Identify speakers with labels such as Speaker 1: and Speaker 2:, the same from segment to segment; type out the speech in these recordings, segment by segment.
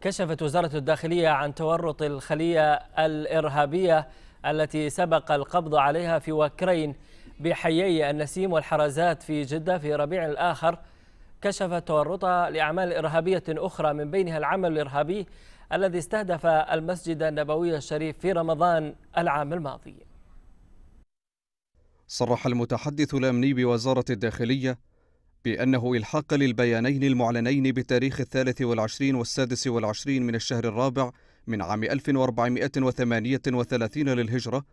Speaker 1: كشفت وزارة الداخلية عن تورط الخلية الإرهابية التي سبق القبض عليها في وكرين بحيي النسيم والحرزات في جدة في ربيع الآخر كشفت تورطها لأعمال إرهابية أخرى من بينها العمل الإرهابي الذي استهدف المسجد النبوي الشريف في رمضان العام الماضي صرح المتحدث الأمني بوزارة الداخلية بأنه إلحاق للبيانين المعلنين بتاريخ الثالث والعشرين والسادس والعشرين من الشهر الرابع من عام 1438 للهجرة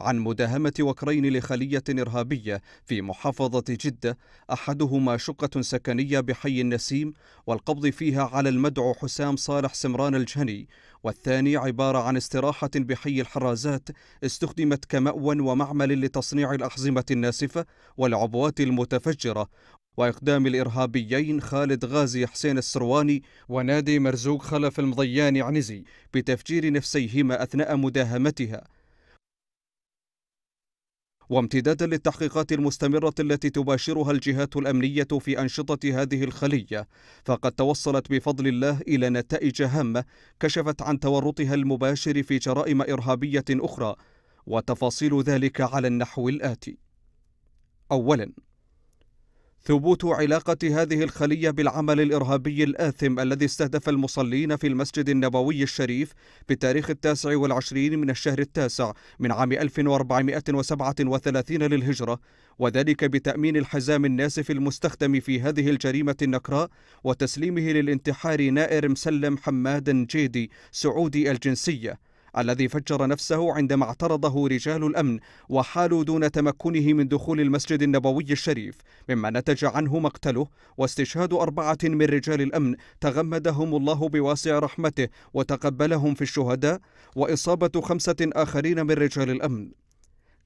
Speaker 1: عن مداهمة وكرين لخلية إرهابية في محافظة جدة أحدهما شقة سكنية بحي النسيم والقبض فيها على المدعو حسام صالح سمران الجهني والثاني عبارة عن استراحة بحي الحرازات استخدمت كمأوى ومعمل لتصنيع الأحزمة الناسفة والعبوات المتفجرة وإقدام الإرهابيين خالد غازي حسين السرواني ونادي مرزوق خلف المضيان عنزي بتفجير نفسيهما أثناء مداهمتها وامتدادا للتحقيقات المستمرة التي تباشرها الجهات الأمنية في أنشطة هذه الخلية فقد توصلت بفضل الله إلى نتائج هامة كشفت عن تورطها المباشر في جرائم إرهابية أخرى وتفاصيل ذلك على النحو الآتي أولاً ثبوت علاقة هذه الخلية بالعمل الإرهابي الآثم الذي استهدف المصلين في المسجد النبوي الشريف بتاريخ التاسع والعشرين من الشهر التاسع من عام 1437 للهجرة وذلك بتأمين الحزام الناسف المستخدم في هذه الجريمة النكراء وتسليمه للانتحار نائر مسلم حماد جيدي سعودي الجنسية الذي فجر نفسه عندما اعترضه رجال الأمن وحالوا دون تمكنه من دخول المسجد النبوي الشريف مما نتج عنه مقتله واستشهاد أربعة من رجال الأمن تغمدهم الله بواسع رحمته وتقبلهم في الشهداء وإصابة خمسة آخرين من رجال الأمن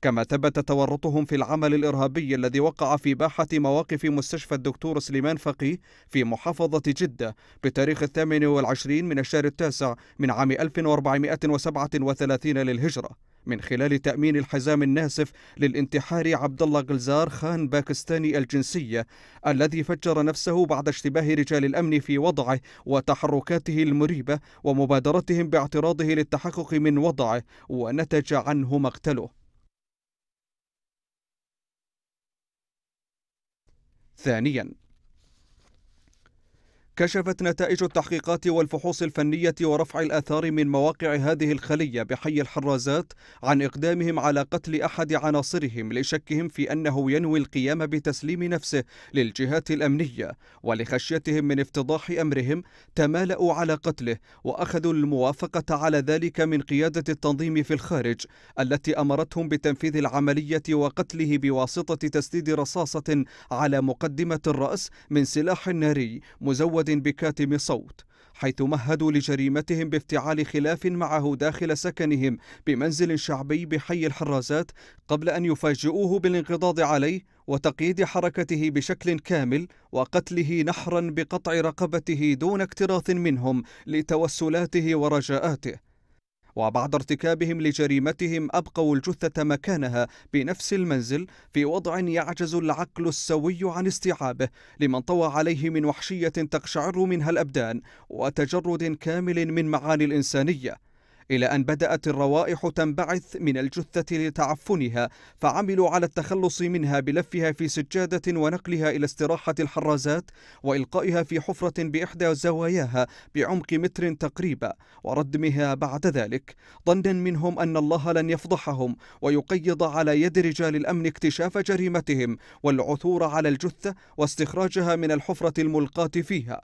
Speaker 1: كما ثبت تورطهم في العمل الإرهابي الذي وقع في باحة مواقف مستشفى الدكتور سليمان فقيه في محافظة جدة بتاريخ الثامن والعشرين من الشهر التاسع من عام 1437 للهجرة من خلال تأمين الحزام الناسف للانتحار عبد الله غلزار خان باكستاني الجنسية الذي فجر نفسه بعد اشتباه رجال الأمن في وضعه وتحركاته المريبة ومبادرتهم باعتراضه للتحقق من وضعه ونتج عنه مقتله ثانيا كشفت نتائج التحقيقات والفحوص الفنية ورفع الآثار من مواقع هذه الخلية بحي الحرازات عن إقدامهم على قتل أحد عناصرهم لشكهم في أنه ينوي القيام بتسليم نفسه للجهات الأمنية ولخشيتهم من افتضاح أمرهم تمالأوا على قتله وأخذوا الموافقة على ذلك من قيادة التنظيم في الخارج التي أمرتهم بتنفيذ العملية وقتله بواسطة تسديد رصاصة على مقدمة الرأس من سلاح ناري مزود مسود بكاتم صوت حيث مهدوا لجريمتهم بافتعال خلاف معه داخل سكنهم بمنزل شعبي بحي الحرازات قبل أن يفاجئوه بالانقضاض عليه وتقييد حركته بشكل كامل وقتله نحرا بقطع رقبته دون اكتراث منهم لتوسلاته ورجاءاته وبعد ارتكابهم لجريمتهم أبقوا الجثة مكانها بنفس المنزل في وضع يعجز العقل السوي عن استيعابه لمن طوى عليه من وحشية تقشعر منها الأبدان وتجرد كامل من معاني الإنسانية إلى أن بدأت الروائح تنبعث من الجثة لتعفنها فعملوا على التخلص منها بلفها في سجادة ونقلها إلى استراحة الحرازات وإلقائها في حفرة بإحدى زواياها بعمق متر تقريبا وردمها بعد ذلك ظنا منهم أن الله لن يفضحهم ويقيض على يد رجال الأمن اكتشاف جريمتهم والعثور على الجثة واستخراجها من الحفرة الملقاة فيها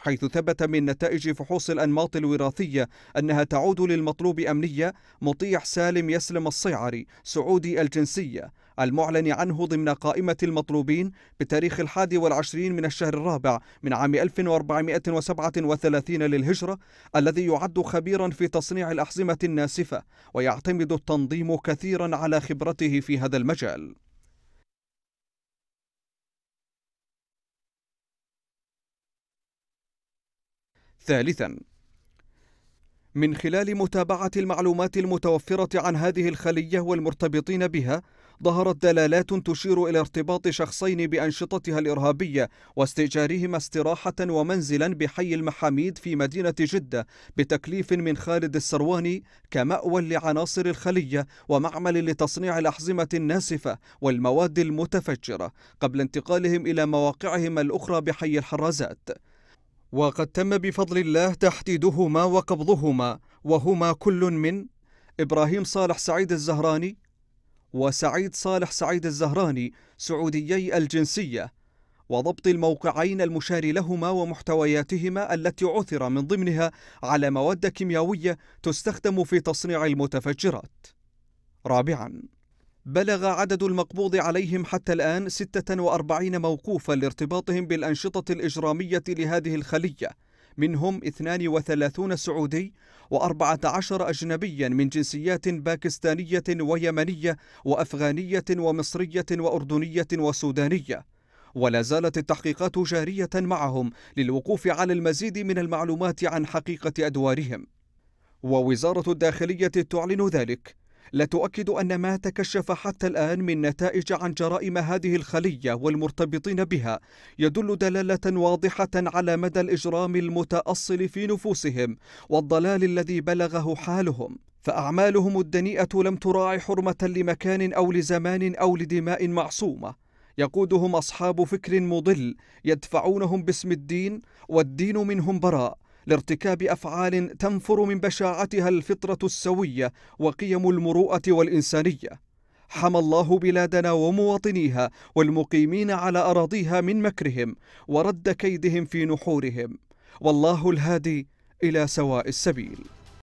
Speaker 1: حيث ثبت من نتائج فحوص الأنماط الوراثية أنها تعود للمطلوب أمنية مطيح سالم يسلم الصيعري سعودي الجنسية المعلن عنه ضمن قائمة المطلوبين بتاريخ الحادي والعشرين من الشهر الرابع من عام 1437 للهجرة الذي يعد خبيرا في تصنيع الأحزمة الناسفة ويعتمد التنظيم كثيرا على خبرته في هذا المجال ثالثا من خلال متابعة المعلومات المتوفرة عن هذه الخلية والمرتبطين بها ظهرت دلالات تشير إلى ارتباط شخصين بأنشطتها الإرهابية واستئجارهما استراحة ومنزلا بحي المحاميد في مدينة جدة بتكليف من خالد السرواني كمأوى لعناصر الخلية ومعمل لتصنيع الأحزمة الناسفة والمواد المتفجرة قبل انتقالهم إلى مواقعهم الأخرى بحي الحرازات وقد تم بفضل الله تحديدهما وقبضهما وهما كل من إبراهيم صالح سعيد الزهراني وسعيد صالح سعيد الزهراني سعوديي الجنسية وضبط الموقعين المشار لهما ومحتوياتهما التي عثر من ضمنها على مواد كيميائية تستخدم في تصنيع المتفجرات رابعاً بلغ عدد المقبوض عليهم حتى الآن 46 موقوفا لارتباطهم بالأنشطة الإجرامية لهذه الخلية منهم 32 سعودي و14 أجنبيا من جنسيات باكستانية ويمنية وأفغانية ومصرية وأردنية وسودانية ولا زالت التحقيقات جارية معهم للوقوف على المزيد من المعلومات عن حقيقة أدوارهم ووزارة الداخلية تعلن ذلك لا تؤكد أن ما تكشف حتى الآن من نتائج عن جرائم هذه الخلية والمرتبطين بها يدل دلالة واضحة على مدى الإجرام المتأصل في نفوسهم والضلال الذي بلغه حالهم فأعمالهم الدنيئة لم تراعي حرمة لمكان أو لزمان أو لدماء معصومة يقودهم أصحاب فكر مضل يدفعونهم باسم الدين والدين منهم براء لارتكاب أفعال تنفر من بشاعتها الفطرة السوية وقيم المروءة والإنسانية حمى الله بلادنا ومواطنيها والمقيمين على أراضيها من مكرهم ورد كيدهم في نحورهم والله الهادي إلى سواء السبيل